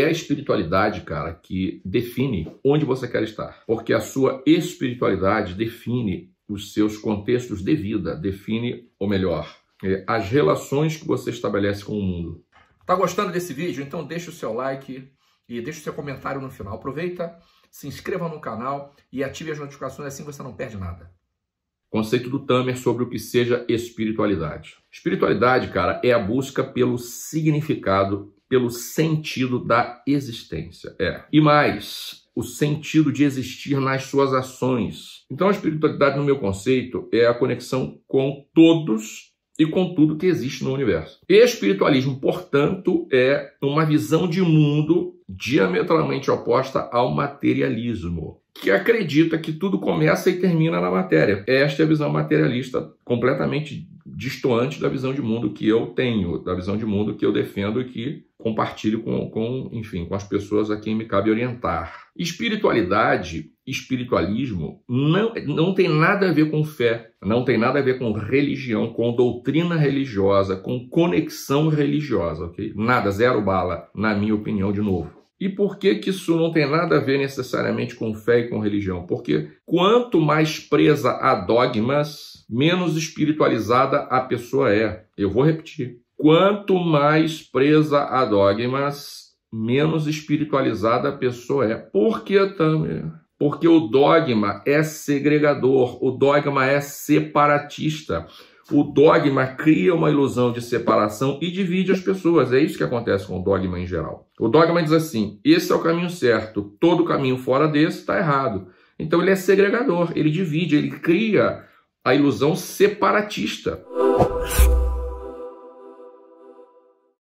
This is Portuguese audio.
é a espiritualidade, cara, que define onde você quer estar. Porque a sua espiritualidade define os seus contextos de vida, define, ou melhor, é, as relações que você estabelece com o mundo. Tá gostando desse vídeo? Então deixa o seu like e deixa o seu comentário no final. Aproveita, se inscreva no canal e ative as notificações, assim você não perde nada. Conceito do Tamer sobre o que seja espiritualidade. Espiritualidade, cara, é a busca pelo significado pelo sentido da existência. É. E mais, o sentido de existir nas suas ações. Então, a espiritualidade, no meu conceito, é a conexão com todos e com tudo que existe no universo. Espiritualismo, portanto, é uma visão de mundo diametralmente oposta ao materialismo, que acredita que tudo começa e termina na matéria. Esta é a visão materialista completamente distoante da visão de mundo que eu tenho, da visão de mundo que eu defendo e que compartilho com, com, enfim, com as pessoas a quem me cabe orientar. Espiritualidade, espiritualismo, não, não tem nada a ver com fé, não tem nada a ver com religião, com doutrina religiosa, com conexão religiosa, ok? Nada, zero bala, na minha opinião, de novo. E por que, que isso não tem nada a ver necessariamente com fé e com religião? Porque quanto mais presa a dogmas, menos espiritualizada a pessoa é. Eu vou repetir. Quanto mais presa a dogmas, menos espiritualizada a pessoa é. Por que também? Porque o dogma é segregador, o dogma é separatista. O dogma cria uma ilusão de separação e divide as pessoas. É isso que acontece com o dogma em geral. O dogma diz assim: esse é o caminho certo, todo caminho fora desse está errado. Então ele é segregador, ele divide, ele cria a ilusão separatista.